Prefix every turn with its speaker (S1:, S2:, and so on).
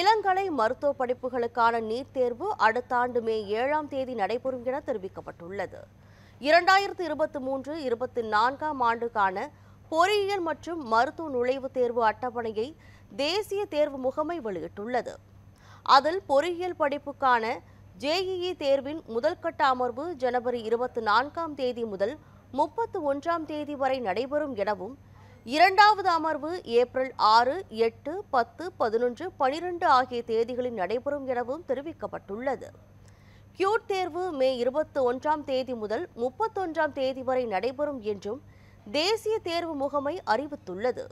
S1: இளங்கலை மருத்துவ படிப்புகளுக்கான நீட் தேர்வு அடுத்த ஆண்டு மே ஏழாம் தேதி நடைபெறும் என தெரிவிக்கப்பட்டுள்ளது இரண்டாயிரத்து இருபத்தி மூன்று இருபத்தி நான்காம் ஆண்டுக்கான பொறியியல் மற்றும் மருத்துவ நுழைவுத் தேர்வு அட்டவணையை தேசிய தேர்வு முகமை வெளியிட்டுள்ளது அதில் பொறியியல் படிப்புக்கான ஜேஇஇ தேர்வின் முதல்கட்ட அமர்வு ஜனவரி இருபத்தி நான்காம் தேதி முதல் முப்பத்து ஒன்றாம் தேதி வரை நடைபெறும் எனவும் இரண்டாவது அமர்வு ஏப்ரல் ஆறு எட்டு பத்து பதினொன்று பனிரெண்டு ஆகிய தேதிகளில் நடைபெறும் எனவும் தெரிவிக்கப்பட்டுள்ளது கியூட் தேர்வு மே இருபத்தி ஒன்றாம் தேதி முதல் முப்பத்தொன்றாம் தேதி வரை நடைபெறும் என்றும் தேசிய தேர்வு முகமை அறிவித்துள்ளது